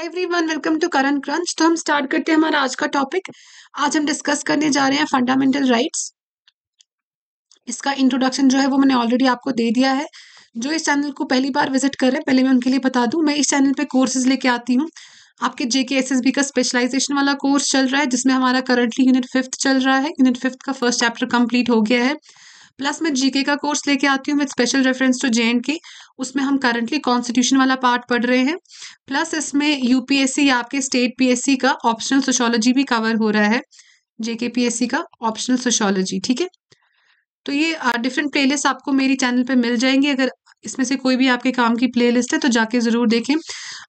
Everyone welcome to Karan crunch तो हम start करते हैं हमारा आज का टॉपिक आज हम डिस्कस करने जा रहे हैं फंडामेंटल राइट्स इसका इंट्रोडक्शन जो है वो मैंने ऑलरेडी आपको दे दिया है जो इस चैनल को पहली बार विजिट कर रहे हैं पहले मैं उनके लिए बता दूं मैं इस चैनल पे कोर्सेज लेके आती हूँ आपके जेके एस एस बी का स्पेशलाइजेशन वाला कोर्स चल रहा है जिसमें हमारा करंटली यूनिट फिफ्थ चल रहा है यूनिट फिफ्थ का फर्स्ट चैप्टर कंप्लीट हो गया है प्लस मैं जीके का कोर्स लेके आती हूँ with special reference to J and K उसमें हम करंटली कॉन्स्टिट्यूशन वाला पार्ट पढ़ रहे हैं प्लस इसमें यूपीएससी या आपके स्टेट पीएससी का ऑप्शनल सोशोलॉजी भी कवर हो रहा है जेके पीएससी का ऑप्शनल सोशोलॉजी ठीक है तो ये डिफरेंट प्ले लिस्ट आपको मेरी चैनल पर मिल जाएंगे अगर इसमें से कोई भी आपके काम की प्लेलिस्ट है तो जाके ज़रूर देखें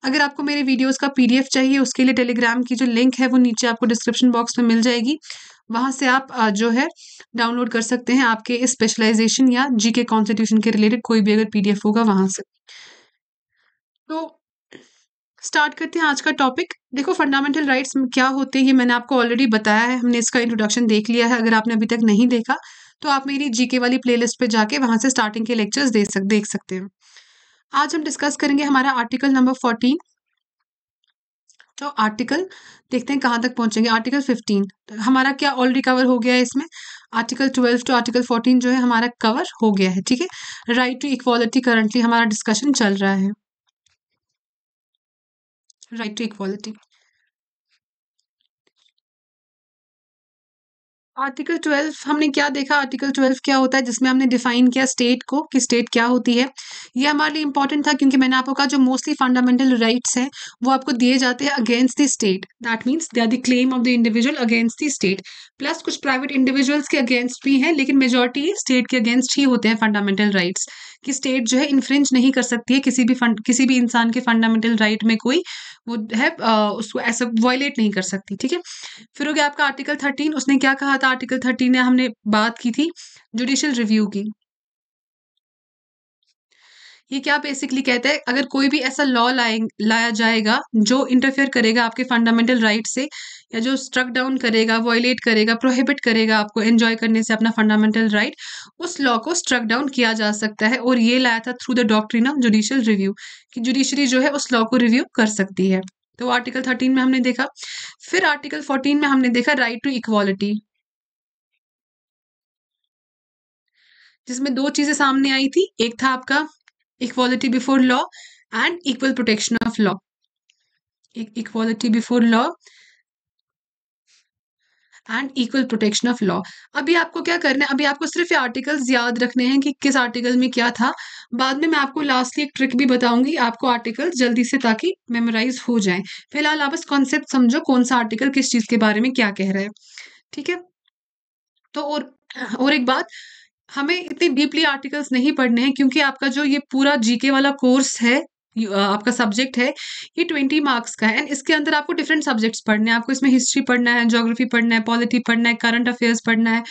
अगर आपको मेरे वीडियोस का पीडीएफ चाहिए उसके लिए टेलीग्राम की जो लिंक है वो नीचे आपको डिस्क्रिप्शन बॉक्स में मिल जाएगी वहाँ से आप जो है डाउनलोड कर सकते हैं आपके स्पेशलाइजेशन या जीके के कॉन्स्टिट्यूशन के रिलेटेड कोई भी अगर पीडीएफ होगा वहाँ से तो स्टार्ट करते हैं आज का टॉपिक देखो फंडामेंटल राइट्स क्या होते हैं ये मैंने आपको ऑलरेडी बताया है हमने इसका इंट्रोडक्शन देख लिया है अगर आपने अभी तक नहीं देखा तो आप मेरी जीके वाली प्लेलिस्ट पे जाके वहाँ से स्टार्टिंग के लेक्चर्स देख सक देख सकते हैं आज हम डिस्कस करेंगे हमारा आर्टिकल नंबर फोर्टीन तो आर्टिकल देखते हैं कहाँ तक पहुंचेंगे आर्टिकल फिफ्टीन तो हमारा क्या ऑलरेडी कवर हो गया है इसमें आर्टिकल ट्वेल्व टू तो आर्टिकल फोर्टीन जो है हमारा कवर हो गया है ठीक है राइट टू इक्वालिटी करंटली हमारा डिस्कशन चल रहा है right to equality article twelve हमने क्या देखा आर्टिकल ट्वेल्व क्या होता है जिसमें हमने डिफाइन किया स्टेट को कि स्टेट क्या होती है ये हमारे लिए इंपॉर्टेंट था क्योंकि मैंने आपको कहा जो मोस्टली फंडामेंटल राइट्स हैं वो आपको दिए जाते हैं against the state that means they are the claim of the individual against the state plus कुछ प्राइवेट इंडिविजुअल्स के अगेंस्ट भी हैं लेकिन मेजोरिटी स्टेट के अगेंस्ट ही होते हैं फंडामेंटल राइट्स कि स्टेट जो है इन्फ्रिंज नहीं कर सकती है किसी भी फंड किसी भी इंसान के फंडामेंटल राइट right में कोई वो है आ, उसको ऐसा वॉयलेट नहीं कर सकती ठीक है फिर हो गया आपका आर्टिकल थर्टीन उसने क्या कहा था आर्टिकल थर्टीन ने हमने बात की थी जुडिशियल रिव्यू की ये क्या बेसिकली कहते हैं अगर कोई भी ऐसा लॉ लाए लाया जाएगा जो इंटरफेयर करेगा आपके फंडामेंटल राइट से या जो स्ट्रक डाउन करेगा वॉयलेट करेगा प्रोहिबिट करेगा आपको एंजॉय करने से अपना फंडामेंटल राइट उस लॉ को स्ट्रक डाउन किया जा सकता है और ये लाया था through the doctrine of judicial review कि जुडिशरी जो है उस लॉ को रिव्यू कर सकती है तो आर्टिकल थर्टीन में हमने देखा फिर आर्टिकल फोर्टीन में हमने देखा राइट टू इक्वालिटी जिसमें दो चीजें सामने आई थी एक था आपका equality before law and equal protection of law equality before law and equal protection of law अभी आपको क्या करना है अभी आपको सिर्फ ये आर्टिकल्स याद रखने हैं कि किस आर्टिकल में क्या था बाद में मैं आपको लास्टली एक ट्रिक भी बताऊंगी आपको आर्टिकल जल्दी से ताकि मेमोराइज हो जाए फिलहाल आप बस कॉन्सेप्ट समझो कौन सा आर्टिकल किस चीज़ के बारे में क्या कह रहा है ठीक है तो और और एक बात हमें इतने डीपली आर्टिकल्स नहीं पढ़ने हैं क्योंकि आपका जो ये पूरा जीके वाला कोर्स है आपका सब्जेक्ट है ये ट्वेंटी मार्क्स का है एंड इसके अंदर आपको डिफरेंट सब्जेक्ट्स पढ़ने हैं आपको इसमें हिस्ट्री पढ़ना है जोग्राफी पढ़ना है पॉलिटी पढ़ना है करंट अफेयर्स पढ़ना है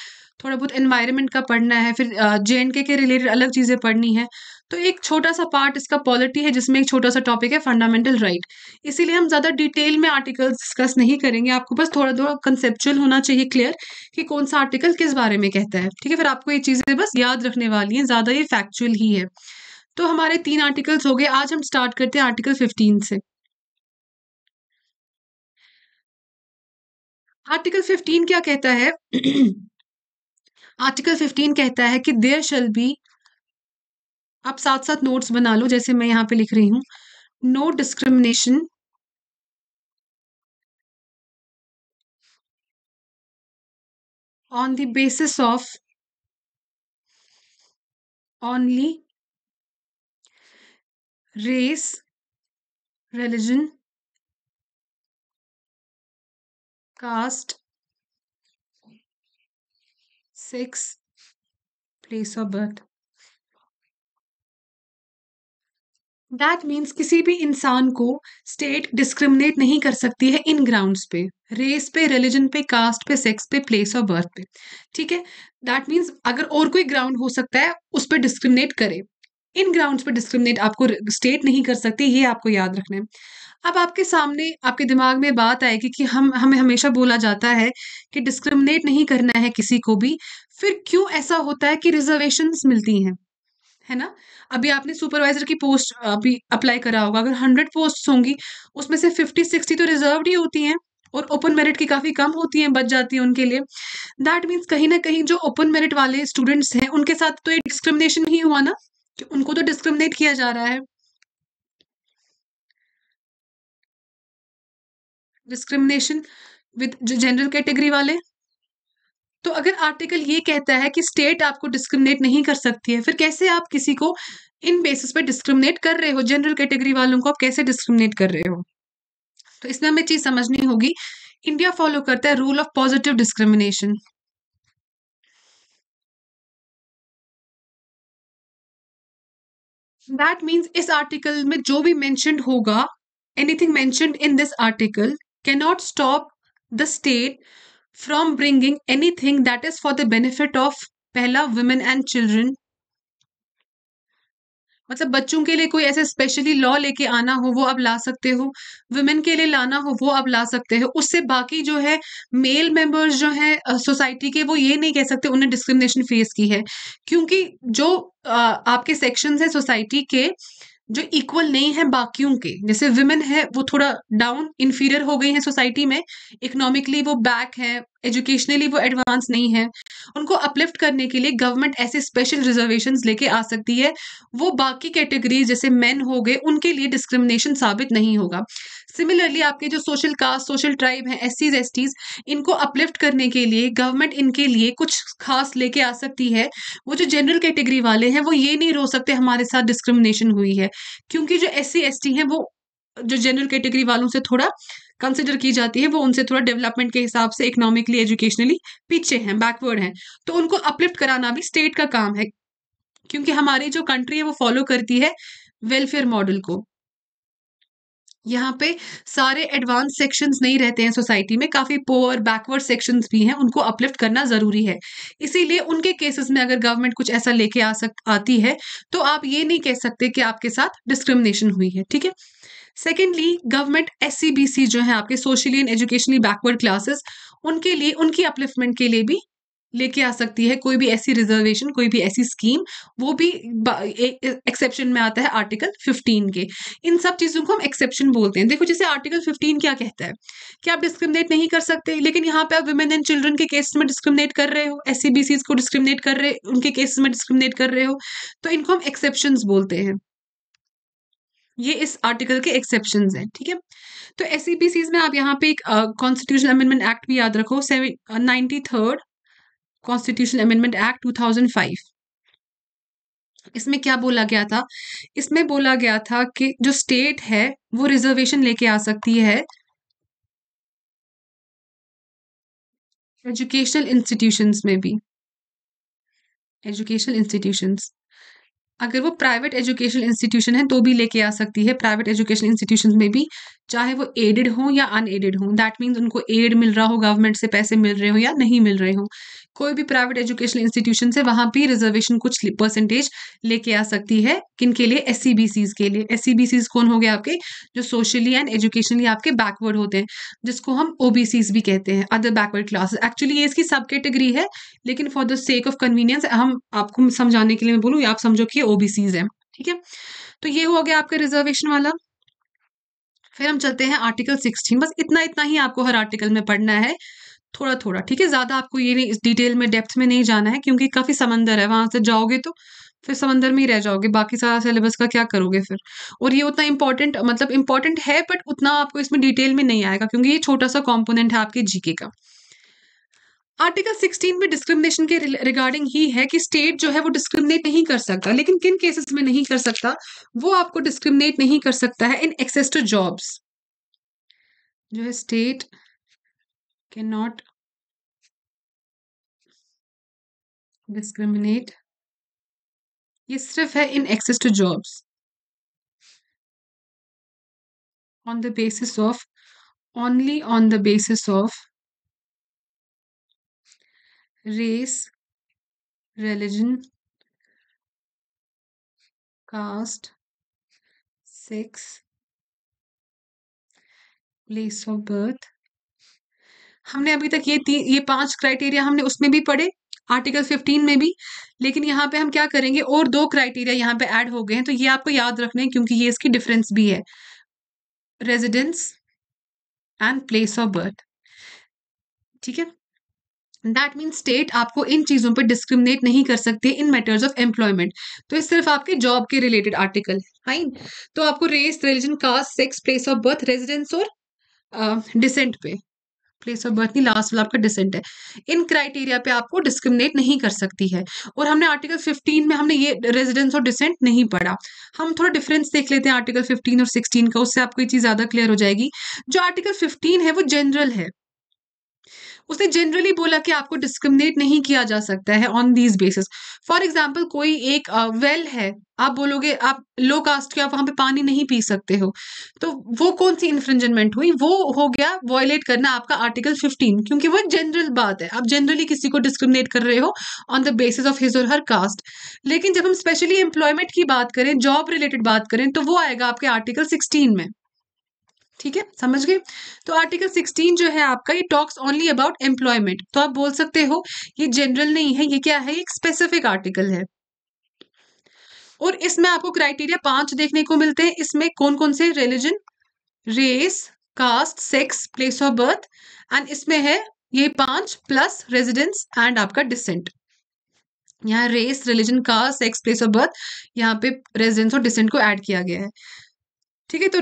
थोड़ा बहुत एनवायरनमेंट का पढ़ना है फिर जे एंड के के रिलेटेड अलग चीज़ें पढ़नी है तो एक छोटा सा पार्ट इसका पॉलिटी है जिसमें एक छोटा सा टॉपिक है फंडामेंटल राइट इसीलिए हम ज़्यादा डिटेल में आर्टिकल्स डिस्कस नहीं करेंगे आपको बस थोड़ा थोड़ा कंसेप्चुअल होना चाहिए क्लियर कि कौन सा आर्टिकल किस बारे में कहता है ठीक है फिर आपको ये चीज़ें बस याद रखने वाली हैं ज़्यादा ये फैक्चुअल ही है तो हमारे तीन आर्टिकल्स हो गए आज हम स्टार्ट करते हैं आर्टिकल फिफ्टीन से आर्टिकल फिफ्टीन क्या कहता है आर्टिकल फिफ्टीन कहता है कि देयर शल बी आप साथ साथ नोट्स बना लो जैसे मैं यहां पे लिख रही हूं no discrimination on the basis of only race, religion, caste, sex, place of birth. That means किसी भी इंसान को स्टेट डिस्क्रिमिनेट नहीं कर सकती है इन ग्राउंड्स पे रेस पे रिलीजन पे कास्ट पे सेक्स पे प्लेस ऑफ बर्थ पे ठीक है दैट मीन्स अगर और कोई ग्राउंड हो सकता है उस पर डिस्क्रिमिनेट करे इन ग्राउंड्स पर डिस्क्रिमिनेट आपको स्टेट नहीं कर सकते ये आपको याद रखना है अब आपके सामने आपके दिमाग में बात आएगी कि हम हमें हमेशा बोला जाता है कि डिस्क्रिमिनेट नहीं करना है किसी को भी फिर क्यों ऐसा होता है कि रिजर्वेशन मिलती हैं है ना अभी आपने सुपरवाइजर की पोस्ट अभी अप्लाई करा होगा अगर हंड्रेड पोस्ट होंगी उसमें से फिफ्टी सिक्सटी तो रिजर्व ही होती हैं और ओपन मेरिट की काफ़ी कम होती हैं बच जाती हैं उनके लिए दैट मीन्स कहीं ना कहीं जो ओपन मेरिट वाले स्टूडेंट्स हैं उनके साथ तो ये डिस्क्रिमिनेशन ही हुआ ना उनको तो डिस्क्रिमिनेट किया जा रहा है डिस्क्रिमिनेशन विद जनरल कैटेगरी वाले तो अगर आर्टिकल ये कहता है कि स्टेट आपको डिस्क्रिमिनेट नहीं कर सकती है फिर कैसे आप किसी को इन बेसिस पे डिस्क्रिमिनेट कर रहे हो जनरल कैटेगरी वालों को आप कैसे डिस्क्रिमिनेट कर रहे हो तो इसमें हमें चीज समझनी होगी इंडिया फॉलो करता है rule of positive discrimination that means इस आर्टिकल में जो भी मैंशनड होगा anything mentioned in this article cannot stop the state from bringing anything that is for the benefit of pehla women and children मतलब बच्चों के लिए कोई ऐसे स्पेशली लॉ लेके आना हो वो आप ला सकते हो वुमेन के लिए लाना हो वो आप ला सकते हो उससे बाकी जो है मेल मेंबर्स जो हैं सोसाइटी के वो ये नहीं कह सकते उन्हें डिस्क्रिमिनेशन फेस की है क्योंकि जो आ, आपके सेक्शन हैं सोसाइटी के जो इक्वल नहीं है बाकियों के जैसे वुमेन है वो थोड़ा डाउन इन्फीरियर हो गई है सोसाइटी में इकोनॉमिकली वो बैक है एजुकेशनली वो एडवांस नहीं है उनको अपलिफ्ट करने के लिए गवर्नमेंट ऐसे स्पेशल रिजर्वेशन लेके आ सकती है वो बाकी कैटेगरी जैसे मैन हो गए उनके लिए डिस्क्रिमिनेशन साबित नहीं होगा सिमिलरली आपके जो सोशल कास्ट सोशल ट्राइब हैं एस सीज एस टीज इनको अपलिफ्ट करने के लिए गवर्नमेंट इनके लिए कुछ खास लेके आ सकती है वो जो जनरल कैटेगरी वाले हैं वो ये नहीं रो सकते हमारे साथ डिस्क्रिमिनेशन हुई है क्योंकि जो एस सी एस टी हैं वो जो जनरल कैटेगरी वालों से थोड़ा कंसिडर की जाती है वो उनसे थोड़ा डेवलपमेंट के हिसाब से इकोनॉमिकली एजुकेशनली पीछे हैं बैकवर्ड हैं तो उनको अपलिफ्ट कराना भी स्टेट का काम है क्योंकि हमारी जो कंट्री है वो फॉलो करती है वेलफेयर मॉडल को यहाँ पे सारे एडवांस सेक्शंस नहीं रहते हैं सोसाइटी में काफ़ी पोअर बैकवर्ड सेक्शंस भी हैं उनको अपलिफ्ट करना ज़रूरी है इसीलिए उनके केसेस में अगर गवर्नमेंट कुछ ऐसा लेके आ सक आती है तो आप ये नहीं कह सकते कि आपके साथ डिस्क्रिमिनेशन हुई है ठीक है secondly government S C C B जो है आपके socially and educationally backward classes उनके लिए उनकी अपलिफ्टमेंट के लिए भी लेके आ सकती है कोई भी ऐसी रिजर्वेशन कोई भी ऐसी स्कीम वो भी एक्सेप्शन में आता है आर्टिकल 15 के इन सब चीज़ों को हम एक्सेप्शन बोलते हैं देखो जैसे आर्टिकल 15 क्या कहता है कि आप डिस्क्रिमिनेट नहीं कर सकते लेकिन यहाँ पे आप वुमेन एंड चिल्ड्रन के केस में डिस्क्रिमिनेट कर रहे हो एस सी को डिस्क्रिमिनेट कर रहे उनके केस में डिस्क्रिमिनेट कर रहे हो तो इनको हम एक्सेप्शन बोलते हैं ये इस आर्टिकल के एक्सेप्शन हैं ठीक है तो एस सी e में आप यहाँ पे एक कॉन्स्टिट्यूशन अमेंडमेंट एक्ट भी याद रखो ninety third constitution amendment act two thousand five इसमें क्या बोला गया था इसमें बोला गया था कि जो स्टेट है वो रिजर्वेशन लेके आ सकती है एजुकेशनल इंस्टीट्यूशंस में भी एजुकेशनल इंस्टीट्यूशंस अगर वो प्राइवेट एजुकेशन इंस्टीट्यूशन है तो भी लेके आ सकती है प्राइवेट एजुकेशन इंस्टीट्यूशन में भी चाहे वो एडेड हो या अनएडेड हो दैट मीन्स उनको एड मिल रहा हो गवर्नमेंट से पैसे मिल रहे हो या नहीं मिल रहे हो कोई भी प्राइवेट एजुकेशन इंस्टीट्यूशन से वहां भी रिजर्वेशन कुछ परसेंटेज लेके आ सकती है किन के लिए एस के लिए एस कौन हो गए आपके जो सोशली एंड एजुकेशनली आपके बैकवर्ड होते हैं जिसको हम ओ भी कहते हैं अदर बैकवर्ड क्लासेस एक्चुअली ये इसकी सब कैटेगरी है लेकिन for the sake of convenience हम आपको समझाने के लिए मैं बोलूँ आप समझो कि ओ है ठीक है तो ये हो गया आपका रिजर्वेशन वाला फिर हम चलते हैं आर्टिकल सिक्सटीन बस इतना इतना ही आपको हर आर्टिकल में पढ़ना है थोड़ा थोड़ा ठीक है ज़्यादा आपको ये नहीं इस डिटेल में डेप्थ में नहीं जाना है क्योंकि काफ़ी समंदर है वहां से जाओगे तो फिर समंदर में ही रह जाओगे बाकी सारा सिलेबस का क्या करोगे फिर और ये उतना इंपॉर्टेंट मतलब इंपॉर्टेंट है बट उतना आपको इसमें डिटेल में नहीं आएगा क्योंकि ये छोटा सा कॉम्पोनेंट है आपके जीके का आर्टिकल 16 में डिस्क्रिमिनेशन के रिगार्डिंग ही है कि स्टेट जो है वो डिस्क्रिमिनेट नहीं कर सकता लेकिन किन केसेस में नहीं कर सकता वो आपको डिस्क्रिमिनेट नहीं कर सकता है इन एक्सेस टू जॉब्स जो है state cannot discriminate ye sirf hai in access to jobs on the basis of only on the basis of race religion caste sex place of birth हमने अभी तक ये ये पांच क्राइटेरिया हमने उसमें भी पढ़े आर्टिकल 15 में भी लेकिन यहाँ पे हम क्या करेंगे और दो क्राइटेरिया यहाँ पे ऐड हो गए हैं तो ये आपको याद रखने हैं क्योंकि ये इसकी डिफरेंस भी है residence and place of birth ठीक है दैट मीन स्टेट आपको इन चीज़ों पर डिस्क्रिमिनेट नहीं कर सकते इन मैटर्स ऑफ एम्प्लॉयमेंट तो ये सिर्फ आपके जॉब के रिलेटेड आर्टिकल फाइन तो आपको race religion caste sex place of birth residence और डिसेंट uh, पे प्लेस ऑफ बर्थ नहीं लास्ट वाला आपका डिसेंट है इन क्राइटेरिया पे आपको डिस्क्रिमिनेट नहीं कर सकती है और हमने आर्टिकल 15 में हमने ये रेजिडेंस और डिसेंट नहीं पढ़ा हम थोड़ा डिफरेंस देख लेते हैं आर्टिकल 15 और 16 का उससे आपको ये चीज़ ज़्यादा क्लियर हो जाएगी जो आर्टिकल 15 है वो जनरल है उसने जनरली बोला कि आपको डिस्क्रिमिनेट नहीं किया जा सकता है on these basis for example कोई एक वेल uh, well है आप बोलोगे आप लो कास्ट के आप वहां पे पानी नहीं पी सकते हो तो वो कौन सी इन्फ्रिंजमेंट हुई वो हो गया वॉयलेट करना आपका आर्टिकल 15 क्योंकि वो जनरल बात है आप जनरली किसी को डिस्क्रिमिनेट कर रहे हो on the basis of his और हर कास्ट लेकिन जब हम स्पेशली एम्प्लॉयमेंट की बात करें जॉब रिलेटेड बात करें तो वो आएगा आपके आर्टिकल सिक्सटीन में ठीक है समझ गए तो आर्टिकल 16 जो है आपका ये टॉक्स ओनली अबाउट एम्प्लॉयमेंट तो आप बोल सकते हो ये जनरल नहीं है ये क्या है एक स्पेसिफिक आर्टिकल है और इसमें आपको क्राइटेरिया पांच देखने को मिलते हैं इसमें कौन कौन से religion race caste sex place of birth and इसमें है ये पांच प्लस रेजिडेंस एंड आपका डिसेंट यहाँ race religion caste sex place of birth यहाँ पे रेजिडेंस और डिसेंट को ऐड किया गया है ठीक है तो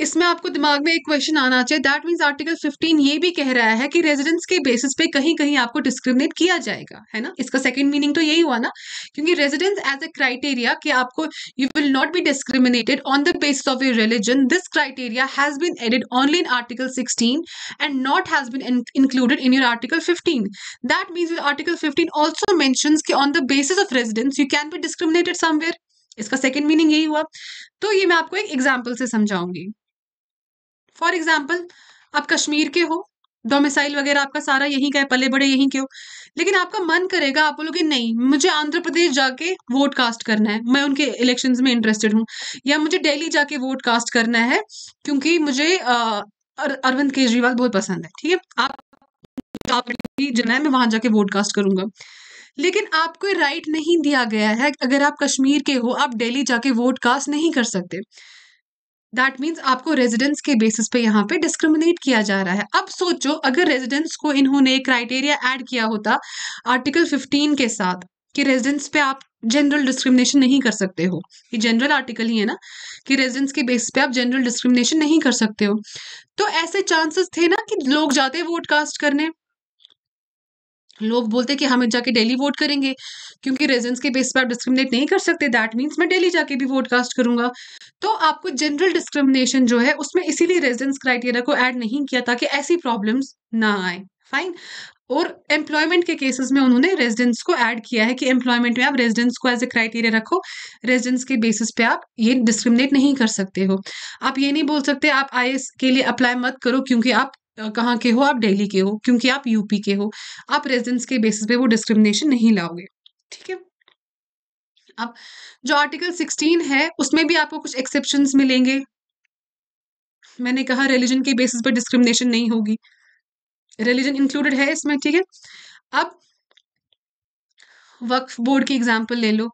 इसमें आपको दिमाग में एक क्वेश्चन आना चाहिए दैट मीन्स आर्टिकल 15 ये भी कह रहा है कि रेजिडेंस के बेसिस पे कहीं कहीं आपको डिस्क्रिमिनेट किया जाएगा है ना इसका सेकंड मीनिंग तो यही हुआ ना क्योंकि रेजिडेंस एज ए क्राइटेरिया कि आपको you will not be discriminated on the basis of your religion this criteria has been added only in article sixteen and not has been included in your article fifteen that means article fifteen also mention की on the basis of residence you can be discriminated somewhere इसका second meaning यही हुआ तो ये मैं आपको एक example से समझाऊंगी फॉर एग्जाम्पल आप कश्मीर के हो डोमिसाइल वगैरह आपका सारा यहीं का है पले बड़े यहीं के हो लेकिन आपका मन करेगा आप बोलोगे नहीं मुझे आंध्र प्रदेश जाके वोट कास्ट करना है मैं उनके इलेक्शन में इंटरेस्टेड हूँ या मुझे डेली जाके वोट कास्ट करना है क्योंकि मुझे अरविंद केजरीवाल बहुत पसंद है ठीक है आप आप जना है मैं वहां जाके वोट कास्ट करूंगा लेकिन आपको राइट नहीं दिया गया है अगर आप कश्मीर के हो आप डेली जाके वोट कास्ट नहीं कर सकते दैट मीन्स आपको रेजिडेंस के बेसिस पे यहाँ पे डिस्क्रिमिनेट किया जा रहा है अब सोचो अगर रेजिडेंस को इन्होंने क्राइटेरिया ऐड किया होता आर्टिकल 15 के साथ कि रेजिडेंस पे आप जनरल डिस्क्रिमिनेशन नहीं कर सकते हो ये जनरल आर्टिकल ही है ना कि रेजिडेंस के बेसिस पे आप जनरल डिस्क्रिमिनेशन नहीं कर सकते हो तो ऐसे चांसेस थे ना कि लोग जाते वोट कास्ट करने लोग बोलते हैं कि हम जाके डेली वोट करेंगे क्योंकि रेजेंस के बेस पर आप डिस्क्रिमिनेट नहीं कर सकते दैट मीन्स मैं डेली जाके भी वोट कास्ट करूंगा तो आपको जनरल डिस्क्रिमिनेशन जो है उसमें इसीलिए रेजिडेंस क्राइटेरिया को ऐड नहीं किया ताकि ऐसी प्रॉब्लम्स ना आए फाइन और एम्प्लॉयमेंट के केसेस में उन्होंने रेजिडेंस को ऐड किया है कि एम्प्लॉयमेंट में आप रेजिडेंस को एज ए क्राइटेरिया रखो रेजिडेंस के बेसिस पे आप ये डिस्क्रिमिनेट नहीं कर सकते हो आप ये नहीं बोल सकते आप आई के लिए अप्लाई मत करो क्योंकि आप कहाँ के हो आप दिल्ली के हो क्योंकि आप यूपी के हो आप रेजिडेंस के बेसिस पे वो डिस्क्रिमिनेशन नहीं लाओगे ठीक है अब जो आर्टिकल 16 है उसमें भी आपको कुछ एक्सेप्शन मिलेंगे मैंने कहा रिलीजन के बेसिस पर डिस्क्रिमिनेशन नहीं होगी रिलीजन इंक्लूडेड है इसमें ठीक है अब वक्फ बोर्ड की एग्जाम्पल ले लो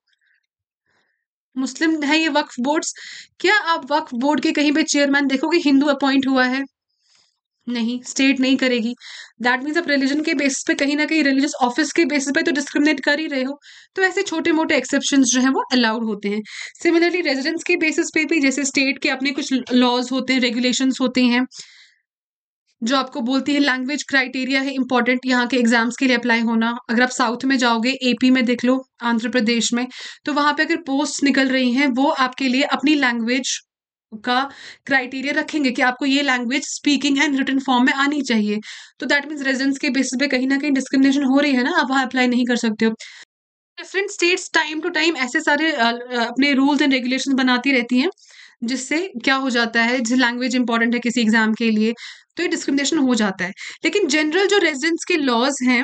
मुस्लिम है ये वक्फ बोर्ड्स क्या आप वक्फ बोर्ड के कहीं पे चेयरमैन देखोगे हिंदू अपॉइंट हुआ है नहीं स्टेट नहीं करेगी दैट मीन्स आप रिलीजन के बेसिस पे कहीं ना कहीं रिलीजियस ऑफिस के बेसिस पे तो डिस्क्रिमिनेट कर ही रहे हो तो ऐसे छोटे मोटे एक्सेप्शन जो है वो अलाउड होते हैं सिमिलरली रेजिडेंस के बेसिस पे भी जैसे स्टेट के अपने कुछ लॉज होते हैं रेगुलेशन होते हैं जो आपको बोलती है लैंग्वेज क्राइटेरिया है इंपॉर्टेंट यहाँ के एग्जाम्स के लिए अप्लाई होना अगर आप साउथ में जाओगे एपी में देख लो आंध्र प्रदेश में तो वहाँ पे अगर पोस्ट निकल रही हैं वो आपके लिए अपनी लैंग्वेज का क्राइटेरिया रखेंगे कि आपको ये language speaking and written form में आनी चाहिए तो दैट मीन्स रेजिडेंस के बेसिस पे कहीं ना कहीं डिस्क्रिमिनेशन हो रही है ना आप वहाँ अप्लाई नहीं कर सकते हो different states time to time ऐसे सारे अपने रूल्स एंड रेगुलेशन बनाती रहती हैं जिससे क्या हो जाता है जिस लैंग्वेज इंपॉर्टेंट है किसी एग्जाम के लिए तो ये डिस्क्रिमिनेशन हो जाता है लेकिन जनरल जो रेजिडेंस के लॉज हैं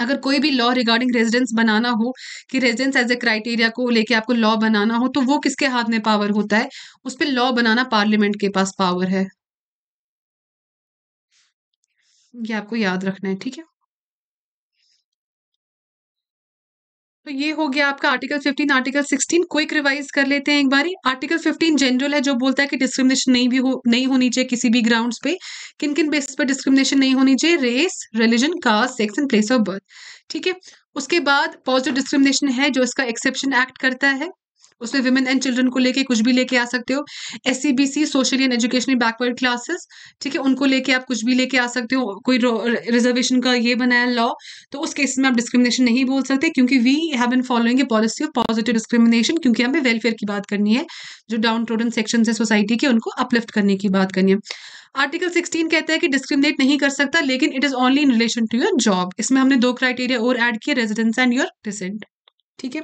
अगर कोई भी लॉ रिगार्डिंग रेजिडेंस बनाना हो कि रेजिडेंस एज ए क्राइटेरिया को लेके आपको लॉ बनाना हो तो वो किसके हाथ में पावर होता है उस पर लॉ बनाना पार्लियामेंट के पास पावर है ये आपको याद रखना है ठीक है तो ये हो गया आपका आर्टिकल 15 आर्टिकल 16 क्विक रिवाइज कर लेते हैं एक बारी आर्टिकल 15 जनरल है जो बोलता है कि डिस्क्रिमिनेशन नहीं भी हो नहीं होनी चाहिए किसी भी ग्राउंड्स पे किन किन बेसिस पर डिस्क्रिमिनेशन नहीं होनी चाहिए race religion caste sex and place of birth ठीक है उसके बाद पॉजिटिव डिस्क्रिमिनेशन है जो इसका एक्सेप्शन एक्ट करता है उसमें विमेन एंड चिल्ड्रन को लेके कुछ भी लेके आ सकते हो S C socially and educational backward classes ठीक है उनको लेके आप कुछ भी लेके आ सकते हो कोई रिजर्वेशन का ये बनाया लॉ तो उस केस में आप डिस्क्रिमिनेशन नहीं बोल सकते क्योंकि we have been following a policy of positive discrimination क्योंकि हमें वेलफेयर की बात करनी है जो डाउन ट्रोडन सेक्शन है सोसाइटी के उनको अपलिफ्ट करने की बात करनी है आर्टिकल 16 कहता है कि डिस्क्रिमिनेट नहीं कर सकता लेकिन it is only in relation to your job इसमें हमने दो क्राइटेरिया और ऐड किए रेजिडेंस एंड योर डिसेंट ठीक है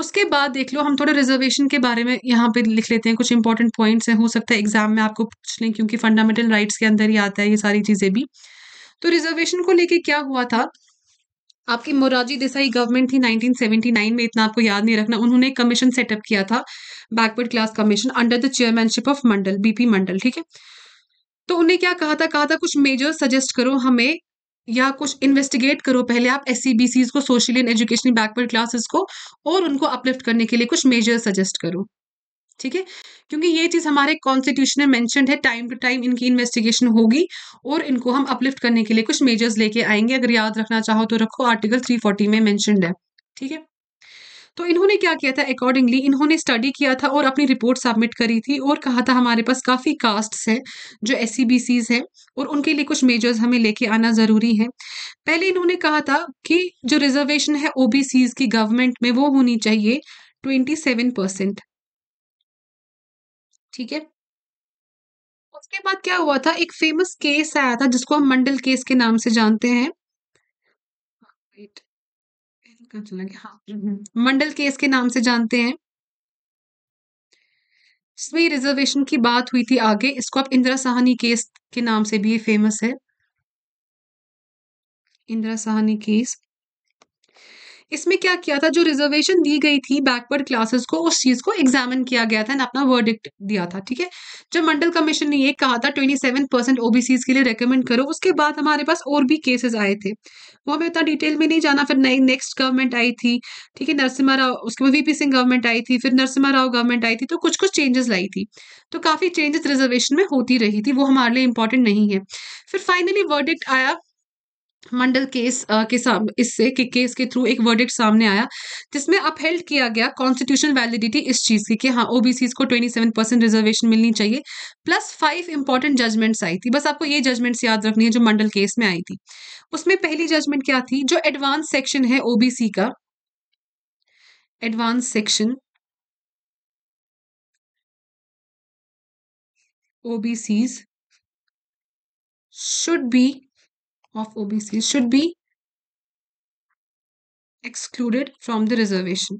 उसके बाद देख लो हम थोड़ा रिजर्वेशन के बारे में यहाँ पे लिख लेते हैं कुछ इंपॉर्टेंट पॉइंट्स हैं हो सकता है एग्जाम में आपको पूछ लें क्योंकि फंडामेंटल राइट्स के अंदर ही आता है ये सारी चीज़ें भी तो रिजर्वेशन को लेके क्या हुआ था आपकी मोरारजी देसाई गवर्नमेंट थी 1979 में इतना आपको याद नहीं रखना उन्होंने कमीशन सेटअप किया था backward class commission under the chairmanship of Mandal BP Mandal ठीक है तो उन्हें क्या कहा था कहा था कुछ मेजर सजेस्ट करो हमें या कुछ इन्वेस्टिगेट करो पहले आप एस सी e को social and education backward classes को और उनको अपलिफ्ट करने के लिए कुछ मेजर सजेस्ट करो ठीक है क्योंकि ये चीज़ हमारे कॉन्स्टिट्यूशन में मैंशन है टाइम टू टाइम इनकी इन्वेस्टिगेशन होगी और इनको हम अपलिफ्ट करने के लिए कुछ मेजर्स लेके आएंगे अगर याद रखना चाहो तो रखो आर्टिकल 340 में मैंशनड है ठीक है तो इन्होंने क्या किया था अकॉर्डिंगली इन्होंने स्टडी किया था और अपनी रिपोर्ट सबमिट करी थी और कहा था हमारे पास काफ़ी कास्ट है जो एस सी e हैं और उनके लिए कुछ मेजर्स हमें लेके आना ज़रूरी है पहले इन्होंने कहा था कि जो रिजर्वेशन है ओ की गवर्नमेंट में वो होनी चाहिए ट्वेंटी सेवन परसेंट ठीक है उसके बाद क्या हुआ था एक फेमस केस आया था जिसको हम मंडल केस के नाम से जानते हैं पता चला हाँ हम्म। मंडल केस के नाम से जानते हैं जिसमें रिजर्वेशन की बात हुई थी आगे इसको आप इंदिरा साहनी केस के नाम से भी फेमस है इंदिरा साहनी केस इसमें क्या किया था जो रिजर्वेशन दी गई थी बैकवर्ड क्लासेस को उस चीज को एग्जामिन किया गया था अपना वर्डिक्ट दिया था ठीक है जब मंडल कमीशन ने ये कहा था ट्वेंटी सेवन परसेंट ओबीसी के लिए रिकमेंड करो उसके बाद हमारे पास और भी केसेस आए थे वो हमें उतना डिटेल में नहीं जाना फिर नई नेक्स्ट गवर्नमेंट आई थी ठीक है नरसिम्हा राव उसके बाद वीपी सिंह गवर्नमेंट आई थी फिर नरसिम्हा राव गवर्नमेंट आई थी तो कुछ कुछ चेंजेस लाई थी तो काफ़ी चेंजेस रिजर्वेशन में होती रही थी वो हमारे लिए इंपॉर्टेंट नहीं है फिर फाइनली वर्डिक्ट आया मंडल केस आ, के साम इससे कि केस के थ्रू एक वर्डिक्ट सामने आया जिसमें अपहेल्ड किया गया कॉन्स्टिट्यूशनल वैलिडिटी इस चीज़ की कि हाँ ओबीसी को 27 परसेंट रिजर्वेशन मिलनी चाहिए प्लस फाइव इंपॉर्टेंट जजमेंट्स आई थी बस आपको ये जजमेंट्स याद रखनी है जो मंडल केस में आई थी उसमें पहली जजमेंट क्या थी जो एडवांस सेक्शन है ओबीसी का advance section OBC should be of OBCs should be excluded from the reservation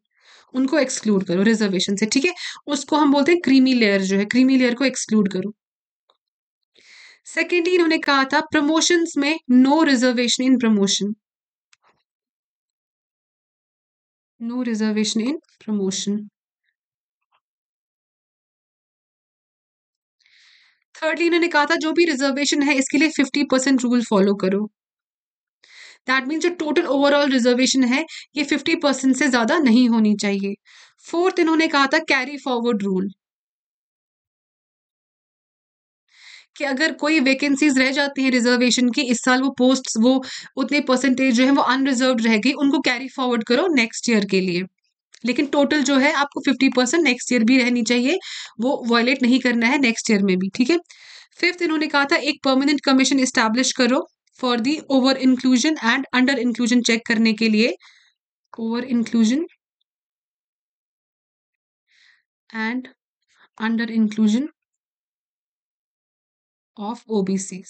उनको एक्सक्लूड करो रिजर्वेशन से ठीक है उसको हम बोलते हैं क्रीमी लेयर जो है क्रीमी लेयर को एक्सक्लूड करो सेकेंडली इन्होंने कहा था प्रमोशन में no reservation in promotion no reservation in promotion thirdly इन्होंने कहा था जो भी रिजर्वेशन है इसके लिए फिफ्टी परसेंट रूल फॉलो करो दैट मीन्स जो टोटल ओवरऑल रिजर्वेशन है ये फिफ्टी परसेंट से ज़्यादा नहीं होनी चाहिए फोर्थ इन्होंने कहा था कैरी फॉरवर्ड रूल कि अगर कोई वैकेंसीज रह जाती हैं रिजर्वेशन की इस साल वो पोस्ट्स वो उतने परसेंटेज जो है वो अनरिजर्व रह गई उनको कैरी फॉरवर्ड करो नेक्स्ट ईयर के लिए लेकिन टोटल जो है आपको फिफ्टी परसेंट नेक्स्ट ईयर भी रहनी चाहिए वो वॉयलेट नहीं करना है नेक्स्ट ईयर में भी ठीक है फिफ्थ इन्होंने कहा था एक परमानेंट कमीशन इस्टेब्लिश करो for the over inclusion and under inclusion check करने के लिए over inclusion and under inclusion of OBC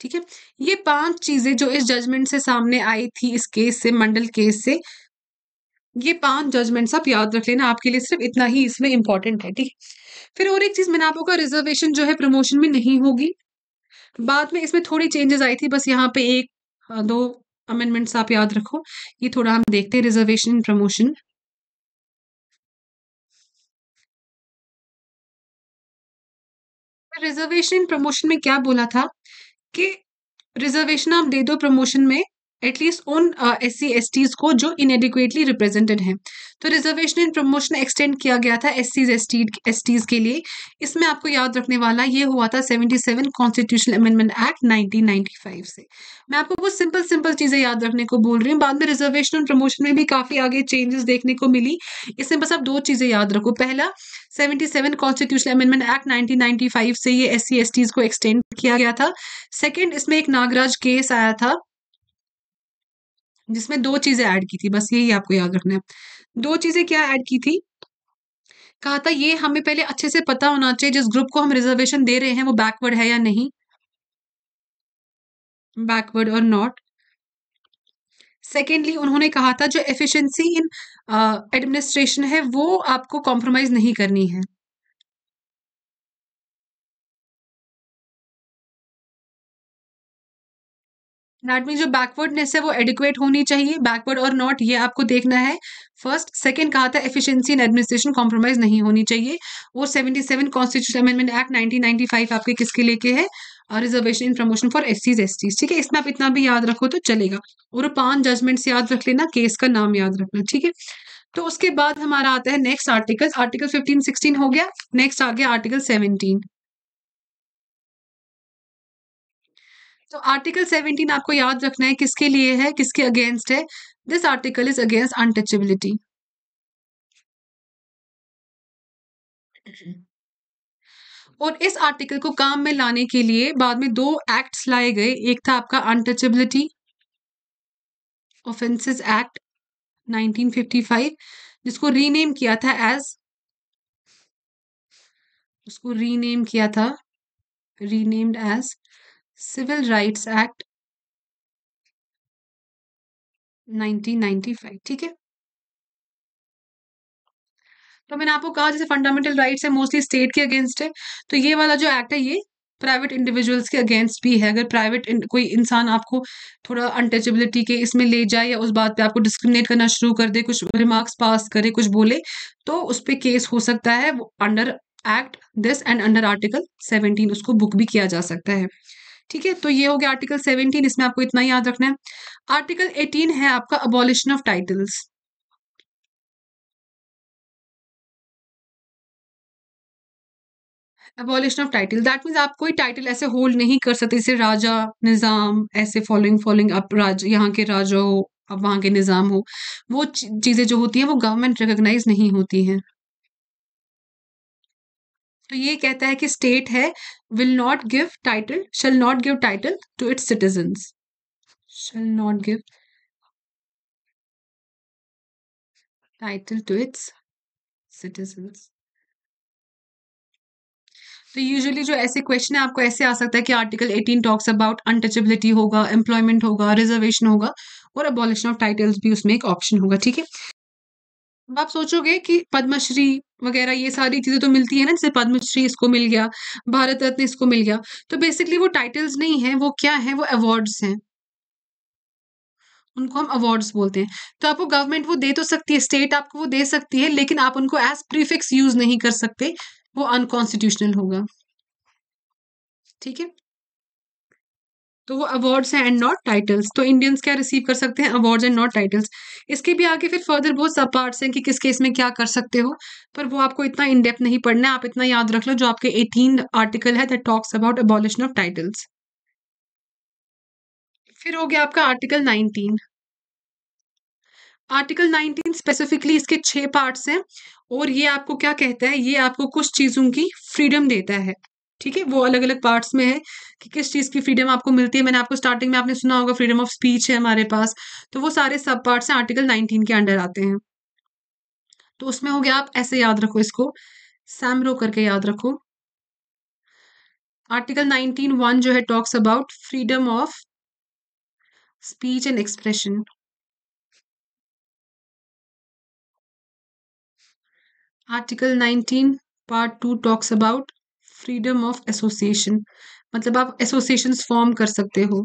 ठीक है ये पांच चीजें जो इस जजमेंट से सामने आई थी इस केस से मंडल केस से ये पांच जजमेंट्स आप याद रख लेना आपके लिए सिर्फ इतना ही इसमें इंपॉर्टेंट है ठीक है फिर और एक चीज मैंने आपको कहा रिजर्वेशन जो है प्रमोशन में नहीं होगी बाद में इसमें थोड़ी चेंजेस आई थी बस यहाँ पे एक दो अमेंडमेंट्स आप याद रखो ये थोड़ा हम देखते हैं reservation in promotion reservation in promotion में क्या बोला था कि रिजर्वेशन आप दे दो प्रमोशन में एटलीस्ट उन एस सी एस टीज को जो इनएडिक्वेटली रिप्रेजेंटेड हैं तो रिजर्वेशन एंड प्रमोशन एक्सटेंड किया गया था एस सीज एस टीज के लिए इसमें आपको याद रखने वाला ये हुआ था seventy seven constitution amendment act nineteen ninety five से मैं आपको वो सिंपल सिंपल चीज़ें याद रखने को बोल रही हूँ बाद में रिजर्वेशन एंड प्रमोशन में भी काफ़ी आगे चेंजेस देखने को मिली इसमें बस आप दो चीज़ें याद रखो पहला seventy seven constitution amendment act nineteen ninety five से ये एस सी एस टीज को एक्सटेंड किया गया था सेकेंड इसमें एक नागराज केस आया था जिसमें दो चीजें ऐड की थी बस यही आपको याद रखना है दो चीजें क्या ऐड की थी कहा था ये हमें पहले अच्छे से पता होना चाहिए जिस ग्रुप को हम रिजर्वेशन दे रहे हैं वो बैकवर्ड है या नहीं बैकवर्ड और नॉट सेकेंडली उन्होंने कहा था जो एफिशिएंसी इन एडमिनिस्ट्रेशन है वो आपको कॉम्प्रोमाइज नहीं करनी है दैट मीन जो बैकवर्डनेस है वो एडिक्वेट होनी चाहिए बैकवर्ड और नॉट ये आपको देखना है फर्स्ट सेकंड कहा था एफिशिएंसी इन एडमिनिस्ट्रेशन कॉम्प्रोमाइज नहीं होनी चाहिए और 77 कॉन्स्टिट्यूशन अमेंडमेंट एक्ट फाइव आपके किसके लेके है reservation in promotion for S Cs S ठीक है इसमें आप इतना भी याद रखो तो चलेगा और पांच जजमेंट्स याद रख लेना केस का नाम याद रखना ठीक है तो उसके बाद हमारा आता है next article article fifteen sixteen हो गया नेक्स्ट आ गया आर्टिकल सेवनटीन तो आर्टिकल 17 आपको याद रखना है किसके लिए है किसके अगेंस्ट है this article is against untouchability और इस आर्टिकल को काम में लाने के लिए बाद में दो एक्ट्स लाए गए एक था आपका अनटचेबिलिटी ऑफेंसेस एक्ट 1955 जिसको रीनेम किया था एज उसको रीनेम किया था renamed as civil rights act 1995 ठीक है तो मैंने आपको कहा जैसे फंडामेंटल राइट्स है मोस्टली स्टेट के अगेंस्ट है तो ये वाला जो एक्ट है ये प्राइवेट इंडिविजुअल्स के अगेंस्ट भी है अगर प्राइवेट कोई इंसान आपको थोड़ा अनटचेबिलिटी के इसमें ले जाए या उस बात पे आपको डिस्क्रिमिनेट करना शुरू कर दे कुछ रिमार्क्स पास करे कुछ बोले तो उस पर केस हो सकता है under act this and under article seventeen उसको बुक भी किया जा सकता है ठीक है तो ये हो गया आर्टिकल सेवनटीन इसमें आपको इतना याद रखना है आर्टिकल एटीन है आपका abolition of titles abolition of title that means आप कोई टाइटल ऐसे होल्ड नहीं कर सकते जैसे राजा निज़ाम ऐसे फॉलोइंग फॉलोइंग आप राज यहाँ के राजा हो अब वहाँ के निज़ाम हो वो चीज़ें जो होती हैं वो गवर्नमेंट रिकोगनाइज नहीं होती हैं तो ये कहता है कि स्टेट है will not give title shall not give title to its citizen shall not give title to its citizen तो यूजुअली जो ऐसे क्वेश्चन है आपको ऐसे आ सकता है कि आर्टिकल 18 टॉक्स अबाउट अनटचेबिलिटी होगा एम्प्लॉयमेंट होगा रिजर्वेशन होगा और अबॉलिशन ऑफ टाइटल्स भी उसमें एक ऑप्शन होगा ठीक है अब आप सोचोगे कि पद्मश्री वगैरह ये सारी चीजें तो मिलती है ना जैसे पद्मश्री इसको मिल गया भारत रत्न इसको मिल गया तो बेसिकली वो टाइटल्स नहीं है वो क्या है वो अवार्ड्स हैं उनको हम अवार्ड्स बोलते हैं तो आपको गवर्नमेंट वो दे तो सकती है स्टेट आपको वो दे सकती है लेकिन आप उनको एज प्रीफिक्स यूज नहीं कर सकते वो अनकॉन्स्टिट्यूशनल होगा ठीक है तो वो अवार्ड्स हैं एंड नॉट टाइटल्स तो इंडियंस क्या रिसीव कर सकते हैं अवार्ड्स एंड नॉट टाइटल्स इसके भी आगे फिर फर्दर बहुत सब पार्ट्स हैं कि किस केस में क्या कर सकते हो पर वो आपको इतना इन डेप्थ नहीं पढ़ना है आप इतना याद रख लो जो आपके एटीन आर्टिकल है that talks about abolition of titles फिर हो गया आपका आर्टिकल नाइनटीन आर्टिकल 19 स्पेसिफिकली इसके छह पार्ट्स हैं और ये आपको क्या कहता है ये आपको कुछ चीज़ों की फ्रीडम देता है ठीक है वो अलग अलग पार्ट्स में है कि किस चीज़ की फ्रीडम आपको मिलती है मैंने आपको स्टार्टिंग में आपने सुना होगा फ्रीडम ऑफ स्पीच है हमारे पास तो वो सारे सब पार्ट्स हैं आर्टिकल नाइनटीन के अंडर आते हैं तो उसमें हो गया आप ऐसे याद रखो इसको सैमरो करके याद रखो आर्टिकल नाइनटीन वन जो है talks about freedom of speech and expression article nineteen part two talks about freedom of association मतलब आप एसोसिएशन फॉर्म कर सकते हो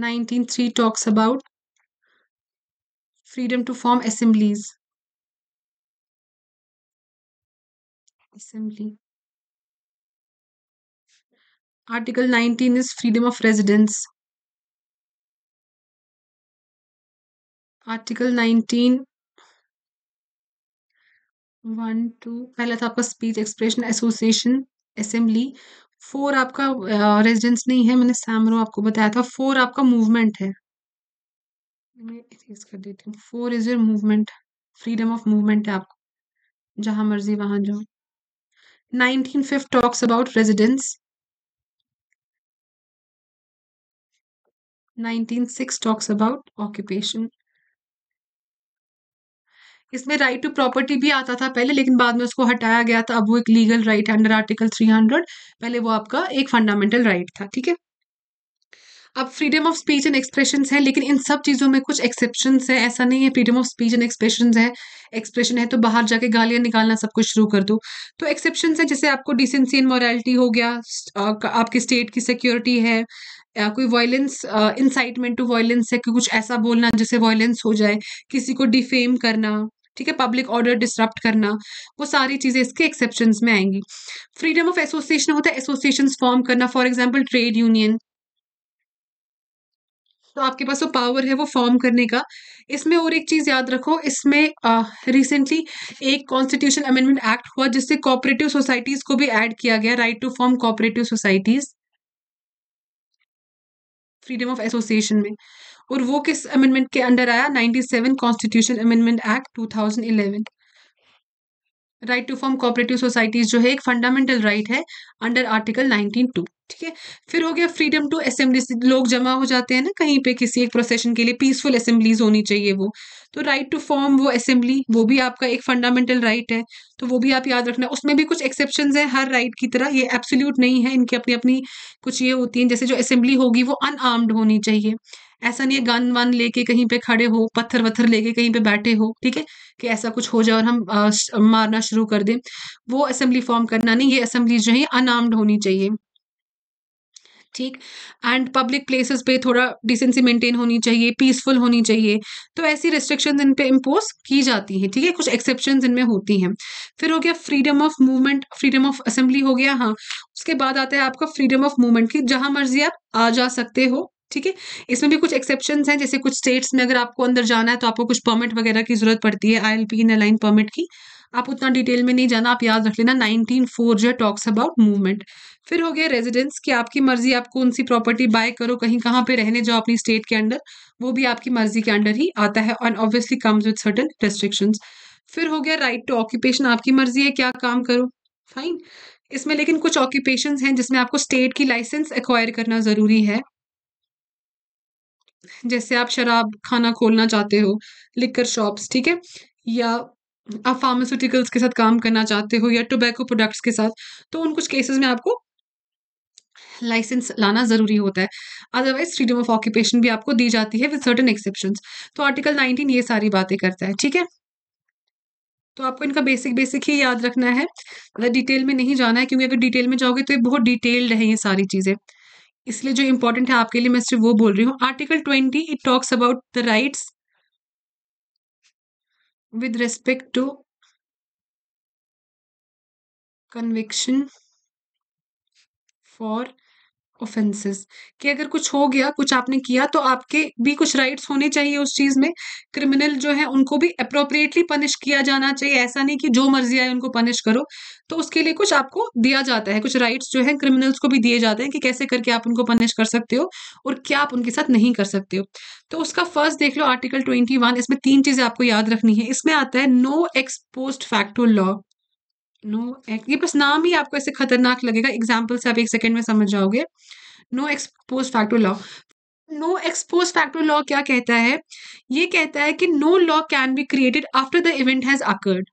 nineteen three talks about freedom to form assemblies assembly article nineteen is freedom of residence article nineteen one two पहला था आपका speech expression association assembly four आपका residence uh, नहीं है मैंने सैमरो आपको बताया था फोर आपका मूवमेंट है कर देती हूँ four is your movement freedom of movement है आपको जहां मर्जी वहां जाओ nineteen fifth talks about residence nineteen six talks about occupation इसमें राइट टू प्रॉपर्टी भी आता था पहले लेकिन बाद में उसको हटाया गया था अब वो एक लीगल राइट अंडर आर्टिकल 300 पहले वो आपका एक फंडामेंटल राइट right था ठीक है अब freedom of speech and expression है लेकिन इन सब चीज़ों में कुछ एक्सेप्शन है ऐसा नहीं है freedom of speech and expression है एक्सप्रेशन है तो बाहर जाके गालियाँ निकालना सब कुछ शुरू कर दो तो एक्सेप्शन है जैसे आपको डिसेंसी एंड मॉरलिटी हो गया आपके स्टेट की सिक्योरिटी है या कोई वायलेंस इंसाइटमेंट टू वायलेंस है कि कुछ ऐसा बोलना जिससे वायलेंस हो जाए किसी को डिफेम करना ठीक है पब्लिक ऑर्डर डिस्टर्ब करना वो सारी चीज़ें इसके एक्सेप्शन में आएंगी फ्रीडम ऑफ एसोसिएशन होता है एसोसिएशन फॉर्म करना फॉर एग्जाम्पल ट्रेड यूनियन तो आपके पास वो पावर है वो फॉर्म करने का इसमें और एक चीज़ याद रखो इसमें रिसेंटली एक कॉन्स्टिट्यूशन अमेंडमेंट एक्ट हुआ जिससे कॉपरेटिव सोसाइटीज़ को भी ऐड किया गया right to form cooperative societies freedom of association में और वो किस अमेंडमेंट के अंडर आया 97 constitution amendment act 2011 right to form cooperative societies जो है एक फंडामेंटल राइट right है अंडर आर्टिकल 19.2 ठीक है फिर हो गया फ्रीडम टू असेंबली लोग जमा हो जाते हैं ना कहीं पे किसी एक प्रोसेशन के लिए पीसफुल असेंबलीज होनी चाहिए वो तो राइट टू फॉर्म वो असेंबली वो भी आपका एक फंडामेंटल राइट है तो वो भी आप याद रखना उसमें भी कुछ एक्सेप्शन है हर राइट की तरह ये एब्सोल्यूट नहीं है इनकी अपनी अपनी कुछ ये होती हैं जैसे जो असेंबली होगी वो अनआर्म्ड होनी चाहिए ऐसा नहीं है गन वन लेके कहीं पे खड़े हो पत्थर वत्थर लेके कहीं पे बैठे हो ठीक है कि ऐसा कुछ हो जाए और हम आ, मारना शुरू कर दें वो असेंबली फॉर्म करना नहीं ये असेंबली जो है अनआर्म्ड होनी चाहिए ठीक एंड पब्लिक प्लेसेस पे थोड़ा डिसेंसी मेंटेन होनी चाहिए पीसफुल होनी चाहिए तो ऐसी रिस्ट्रिक्शन इन पे इम्पोज की जाती है ठीक है कुछ एक्सेप्शन इनमें होती हैं फिर हो गया freedom of movement freedom of assembly हो गया हाँ उसके बाद आता है आपका फ्रीडम ऑफ मूवमेंट की जहाँ मर्जी आप आ जा सकते हो ठीक है इसमें भी कुछ एक्सेप्शन हैं जैसे कुछ स्टेट्स में अगर आपको अंदर जाना है तो आपको कुछ परमिट वगैरह की जरूरत पड़ती है I L P inner line permit की आप उतना डिटेल में नहीं जाना आप याद रख लेना नाइनटीन फोर जो टॉक्स अबाउट मूवमेंट फिर हो गया रेजिडेंस कि आपकी मर्जी आप कौन सी प्रॉपर्टी बाय करो कहीं कहाँ पे रहने जाओ अपनी स्टेट के अंडर वो भी आपकी मर्जी के अंडर ही आता है and obviously comes with certain restrictions फिर हो गया राइट टू ऑक्यूपेशन आपकी मर्जी है क्या काम करो फाइन इसमें लेकिन कुछ ऑक्यूपेशन हैं जिसमें आपको स्टेट की लाइसेंस एक्वायर करना ज़रूरी है जैसे आप शराब खाना खोलना चाहते हो लिकर शॉप्स ठीक है या आप फार्मास्यूटिकल्स के साथ काम करना चाहते हो या टोबैको प्रोडक्ट्स के साथ तो उन कुछ केसेस में आपको लाइसेंस लाना ज़रूरी होता है अदरवाइज फ्रीडम ऑफ ऑक्यूपेशन भी आपको दी जाती है विद सर्टन एक्सेप्शन तो आर्टिकल नाइनटीन ये सारी बातें करता है ठीक है तो आपको इनका बेसिक बेसिक ही याद रखना है अगर डिटेल में नहीं जाना है क्योंकि अगर डिटेल में जाओगे तो ये बहुत डिटेल्ड है ये सारी चीज़ें इसलिए जो इंपॉर्टेंट है आपके लिए मैं सिर्फ वो बोल रही हूँ article twenty it talks about the rights with respect to conviction for offences कि अगर कुछ हो गया कुछ आपने किया तो आपके भी कुछ राइट्स होने चाहिए उस चीज़ में क्रिमिनल जो है उनको भी अप्रोप्रिएटली पनिश किया जाना चाहिए ऐसा नहीं कि जो मर्जी आए उनको पनिश करो तो उसके लिए कुछ आपको दिया जाता है कुछ राइट्स जो है क्रिमिनल्स को भी दिए जाते हैं कि कैसे करके आप उनको पनिश कर सकते हो और क्या आप उनके साथ नहीं कर सकते हो तो उसका फर्स्ट देख लो आर्टिकल ट्वेंटी वन इसमें तीन चीज़ें आपको याद रखनी है इसमें आता है no ex post facto law no ये बस नाम ही आपको ऐसे खतरनाक लगेगा एग्जाम्पल से आप एक सेकेंड में समझ जाओगे no ex post facto law no ex post facto law क्या कहता है ये कहता है कि no law can be created after the event has occurred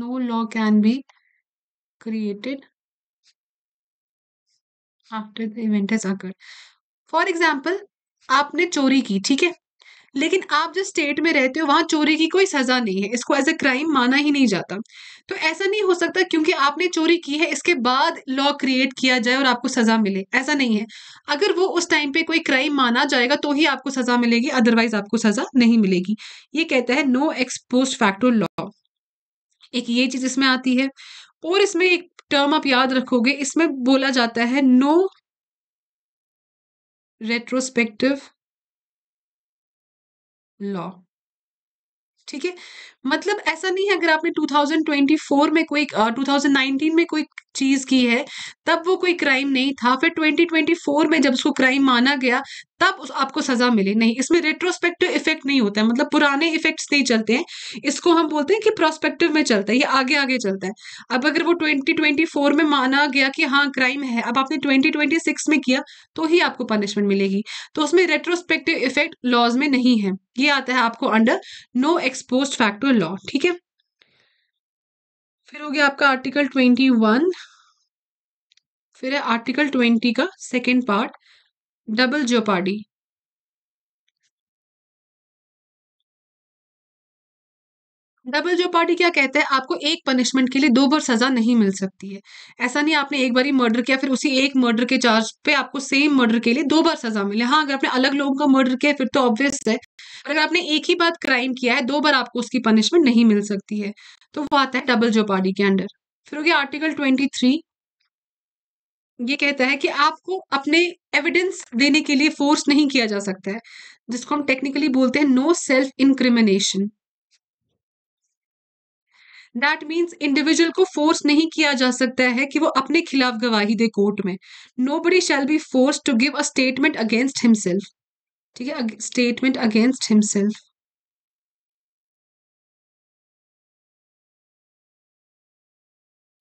no law can be created after the event has occurred for example आपने चोरी की ठीक है लेकिन आप जो स्टेट में रहते हो वहां चोरी की कोई सज़ा नहीं है इसको एज ए क्राइम माना ही नहीं जाता तो ऐसा नहीं हो सकता क्योंकि आपने चोरी की है इसके बाद लॉ क्रिएट किया जाए और आपको सज़ा मिले ऐसा नहीं है अगर वो उस टाइम पे कोई क्राइम माना जाएगा तो ही आपको सज़ा मिलेगी अदरवाइज आपको सज़ा नहीं मिलेगी ये कहता है नो एक्सपोज फैक्टो लॉ एक ये चीज़ इसमें आती है और इसमें एक टर्म आप याद रखोगे इसमें बोला जाता है नो रेट्रोस्पेक्टिव लॉ ठीक है मतलब ऐसा नहीं है अगर आपने 2024 में कोई uh, 2019 में कोई चीज़ की है तब वो कोई क्राइम नहीं था फिर 2024 में जब उसको क्राइम माना गया तब उस आपको सजा मिली नहीं इसमें रेट्रोस्पेक्टिव इफेक्ट नहीं होता है मतलब पुराने इफेक्ट्स नहीं चलते हैं इसको हम बोलते हैं कि प्रोस्पेक्टिव में चलता है ये आगे आगे चलता है अब अगर वो 2024 में माना गया कि हाँ क्राइम है अब आपने 2026 में किया तो ही आपको पनिशमेंट मिलेगी तो उसमें रेट्रोस्पेक्टिव इफेक्ट लॉज में नहीं है ये आता है आपको under no ex post facto law ठीक है फिर हो गया आपका आर्टिकल ट्वेंटी वन फिर है आर्टिकल ट्वेंटी का second part double jeopardy double jeopardy क्या कहता है आपको एक पनिशमेंट के लिए दो बार सजा नहीं मिल सकती है ऐसा नहीं आपने एक बार ही मर्डर किया फिर उसी एक मर्डर के चार्ज पे आपको सेम मर्डर के लिए दो बार सजा मिले हाँ अगर आपने अलग लोगों का मर्डर किया फिर तो ऑब्वियस है अगर आपने एक ही बार क्राइम किया है दो बार आपको उसकी पनिशमेंट नहीं मिल सकती है तो वो आता है डबल जो पार्टी के अंडर फिर हो गया आर्टिकल ट्वेंटी थ्री ये कहता है कि आपको अपने एविडेंस देने के लिए फोर्स नहीं किया जा सकता है जिसको हम टेक्निकली बोलते हैं no self incrimination that means individual को फोर्स नहीं किया जा सकता है कि वो अपने खिलाफ गवाही दे कोर्ट में nobody shall be force to give a statement against himself ठीक है स्टेटमेंट अगेंस्ट हिमसेल्फ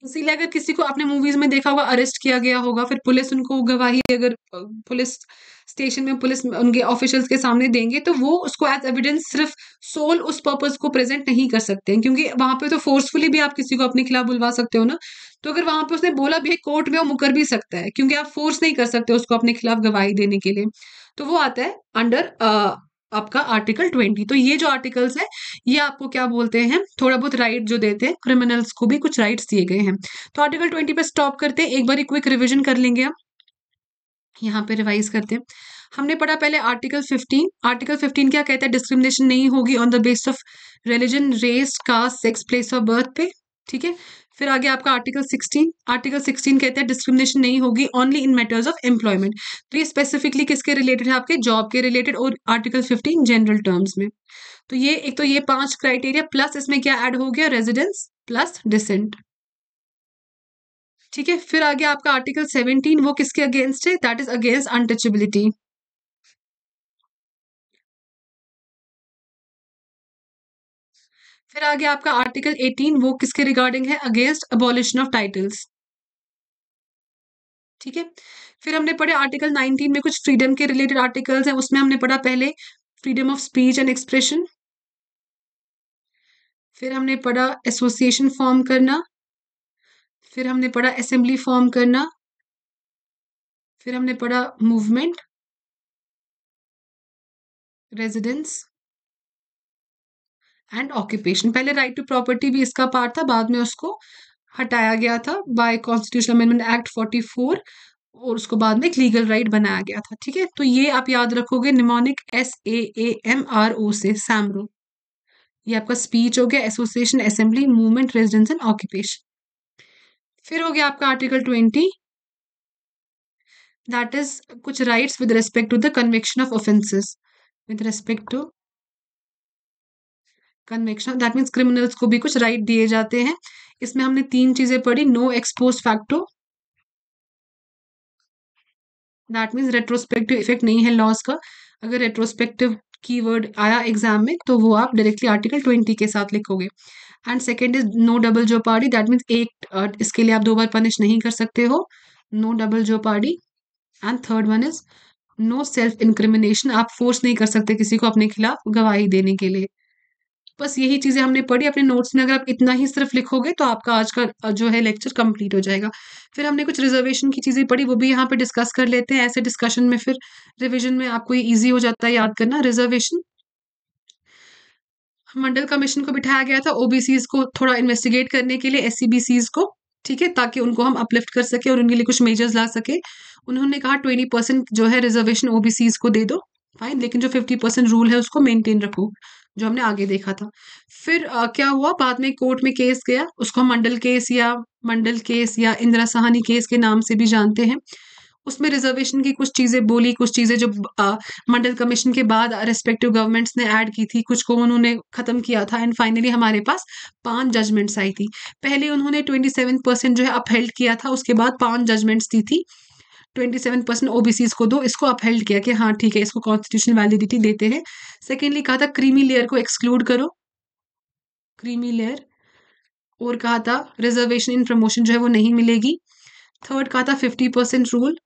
इसीलिए अगर किसी को आपने मूवीज में देखा होगा अरेस्ट किया गया होगा फिर पुलिस उनको गवाही अगर पुलिस स्टेशन में पुलिस उनके ऑफिशियल्स के सामने देंगे तो वो उसको एज एविडेंस सिर्फ सोल उस पर्पज को प्रेजेंट नहीं कर सकते हैं क्योंकि वहां पे तो फोर्सफुली भी आप किसी को अपने खिलाफ बुलवा सकते हो ना तो अगर वहां पे उसने बोला भी है कोर्ट में वो मुकर भी सकता है क्योंकि आप फोर्स नहीं कर सकते उसको अपने खिलाफ गवाही देने के लिए तो वो आता है अंडर आपका आर्टिकल ट्वेंटी तो ये जो आर्टिकल्स है ये आपको क्या बोलते हैं थोड़ा बहुत राइट जो देते हैं क्रिमिनल्स को भी कुछ राइट्स दिए गए हैं तो आर्टिकल ट्वेंटी पर स्टॉप करते हैं एक बार क्विक रिविजन कर लेंगे हम यहाँ पे रिवाइज करते हैं हमने पढ़ा पहले आर्टिकल 15 आर्टिकल 15 क्या कहता है डिस्क्रिमिनेशन नहीं होगी on the base of religion race caste sex place of birth पे ठीक है फिर आगे आपका आर्टिकल सिक्सटीन आर्टिकल सिक्सटीन कहते हैं डिस्क्रिमिनेशन नहीं होगी only in matters of employment तो ये स्पेसिफिकली किसके रिलेटेड है आपके जॉब के रिलेटेड और आर्टिकल फिफ्टीन जनरल टर्म्स में तो ये एक तो ये पांच क्राइटेरिया प्लस इसमें क्या ऐड हो गया रेजिडेंस प्लस डिसेंट ठीक है फिर आगे आपका आर्टिकल सेवनटीन वो किसके अगेंस्ट है दैट इज अगेंस्ट अनटचेबिलिटी फिर आगे आपका आर्टिकल 18 वो किसके रिगार्डिंग है अगेंस्ट अबॉलिशन ऑफ टाइटल्स ठीक है फिर हमने पढ़े आर्टिकल 19 में कुछ फ्रीडम के रिलेटेड आर्टिकल्स हैं उसमें हमने पढ़ा पहले freedom of speech and expression फिर हमने पढ़ा एसोसिएशन फॉर्म करना फिर हमने पढ़ा असेंबली फॉर्म करना फिर हमने पढ़ा मूवमेंट रेजिडेंस एंड ऑक्यूपेशन पहले राइट टू प्रॉपर्टी भी इसका पार्ट था बाद में उसको हटाया गया था by constitution amendment act forty four और उसको बाद में एक लीगल राइट बनाया गया था ठीक है तो ये आप याद रखोगे mnemonic S A A M R O से सैमरो ये आपका स्पीच हो गया association assembly movement residence and occupation फिर हो गया आपका आर्टिकल ट्वेंटी दैट इज कुछ rights with respect to the conviction of offences with respect to conviction that means criminals को भी कुछ राइट right दिए जाते हैं इसमें हमने तीन चीजें पढ़ी no ex post facto that means retrospective effect नहीं है लॉस का अगर रेट्रोस्पेक्टिव कीवर्ड आया एग्जाम में तो वो आप डायरेक्टली आर्टिकल ट्वेंटी के साथ लिखोगे and second is no double jeopardy that means एक uh, इसके लिए आप दो बार पनिश नहीं कर सकते हो no double jeopardy and third one is no self incrimination आप फोर्स नहीं कर सकते किसी को अपने खिलाफ गवाही देने के लिए बस यही चीज़ें हमने पढ़ी अपने नोट्स में अगर आप इतना ही सिर्फ लिखोगे तो आपका आज का जो है लेक्चर कंप्लीट हो जाएगा फिर हमने कुछ रिजर्वेशन की चीज़ें पढ़ी वो भी यहाँ पे डिस्कस कर लेते हैं ऐसे डिस्कशन में फिर रिविजन में आपको ईजी हो जाता है याद करना रिजर्वेशन मंडल कमीशन को बिठाया गया था ओबीसी को थोड़ा इन्वेस्टिगेट करने के लिए एस सी को ठीक है ताकि उनको हम अपलिफ्ट कर सके और उनके लिए कुछ मेजर्स ला सके उन्होंने कहा ट्वेंटी परसेंट जो है रिजर्वेशन ओबीसी को दे दो फाइन लेकिन जो फिफ्टी परसेंट रूल है उसको मेंटेन रखो जो हमने आगे देखा था फिर आ, क्या हुआ बाद में कोर्ट में केस गया उसको मंडल केस या मंडल केस या इंदिरा सहानी केस के नाम से भी जानते हैं उसमें रिजर्वेशन की कुछ चीज़ें बोली कुछ चीज़ें जो मंडल कमीशन के बाद रेस्पेक्टिव गवर्नमेंट्स ने ऐड की थी कुछ को उन्होंने ख़त्म किया था एंड फाइनली हमारे पास पांच जजमेंट्स आई थी पहले उन्होंने ट्वेंटी सेवन परसेंट जो है अपहेल्ड किया था उसके बाद पांच जजमेंट्स दी थी, थी ट्वेंटी सेवन परसेंट ओबीसीज को दो इसको अपहेल्ड किया कि हाँ ठीक है इसको कॉन्स्टिट्यूशन वैलिडिटी देते हैं सेकेंडली कहा था क्रीमी लेयर को एक्सक्लूड करो क्रीमी लेयर और कहा था रिजर्वेशन इन प्रमोशन जो है वो नहीं मिलेगी थर्ड कहा था फिफ्टी परसेंट रूल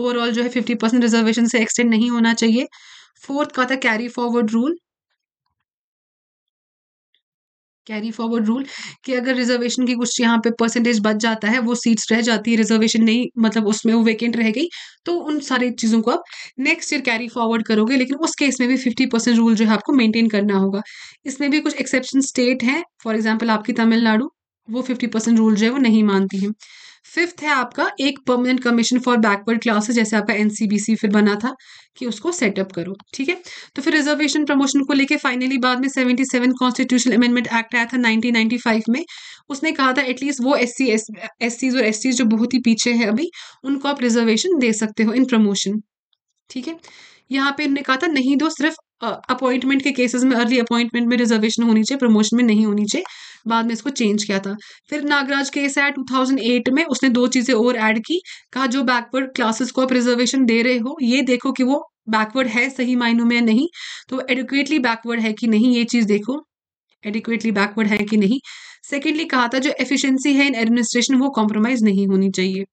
ओवरऑल जो है फिफ्टी परसेंट रिजर्वेशन से एक्सटेंड नहीं होना चाहिए फोर्थ कहा था carry forward rule carry forward rule कि अगर रिजर्वेशन की कुछ यहाँ पे परसेंटेज बच जाता है वो सीट्स रह जाती है रिजर्वेशन नहीं मतलब उसमें वो वेकेंट रह गई तो उन सारी चीज़ों को आप नेक्स्ट ईयर कैरी फॉरवर्ड करोगे लेकिन उस केस में भी फिफ्टी परसेंट रूल जो है आपको मेंटेन करना होगा इसमें भी कुछ एक्सेप्शन स्टेट हैं फॉर एग्जाम्पल आपकी तमिलनाडु वो फिफ्टी परसेंट रूल जो है वो नहीं मानती है फिफ्थ है आपका एक permanent commission for backward classes जैसे आपका एनसीबीसी फिर बना था कि उसको सेटअप करो ठीक है तो फिर रिजर्वेशन प्रमोशन को लेके फाइनली बाद में seventy seven constitution amendment act आया था नाइनटीन फाइव में उसने कहा था एटलीस्ट वो एस सी एस और एस जो बहुत ही पीछे है अभी उनको आप रिजर्वेशन दे सकते हो इन प्रमोशन ठीक है यहाँ पे उन्होंने कहा था नहीं दो सिर्फ अपॉइंटमेंट के केसेस में अर्ली अपॉइंटमेंट में रिजर्वेशन होनी चाहिए प्रमोशन में नहीं होनी चाहिए बाद में इसको चेंज किया था फिर नागराज केस है 2008 में उसने दो चीज़ें और ऐड की कहा जो बैकवर्ड क्लासेस को आप रिजर्वेशन दे रहे हो ये देखो कि वो बैकवर्ड है सही मायनों में नहीं तो एडुकेटली बैकवर्ड है कि नहीं ये चीज़ देखो एडिक्वेटली बैकवर्ड है कि नहीं सेकेंडली कहा था जो एफिशिएंसी है इन एडमिनिस्ट्रेशन वो कॉम्प्रोमाइज नहीं होनी चाहिए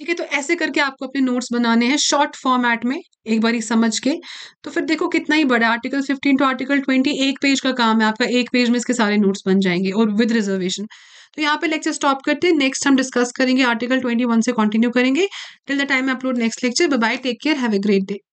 ठीक है तो ऐसे करके आपको अपने नोट्स बनाने हैं शॉर्ट फॉर्मेट में एक बार समझ के तो फिर देखो कितना ही बड़ा article fifteen two article twenty एक पेज का काम है आपका एक पेज में इसके सारे नोट्स बन जाएंगे और विद रिजर्वेशन तो यहाँ पे लेक्चर स्टॉप करते हैं नेक्स्ट हम डिस्कस करेंगे आर्टिकल ट्वेंटी से कंटिन्यू करेंगे till the time upload next lecture bye take care have a great day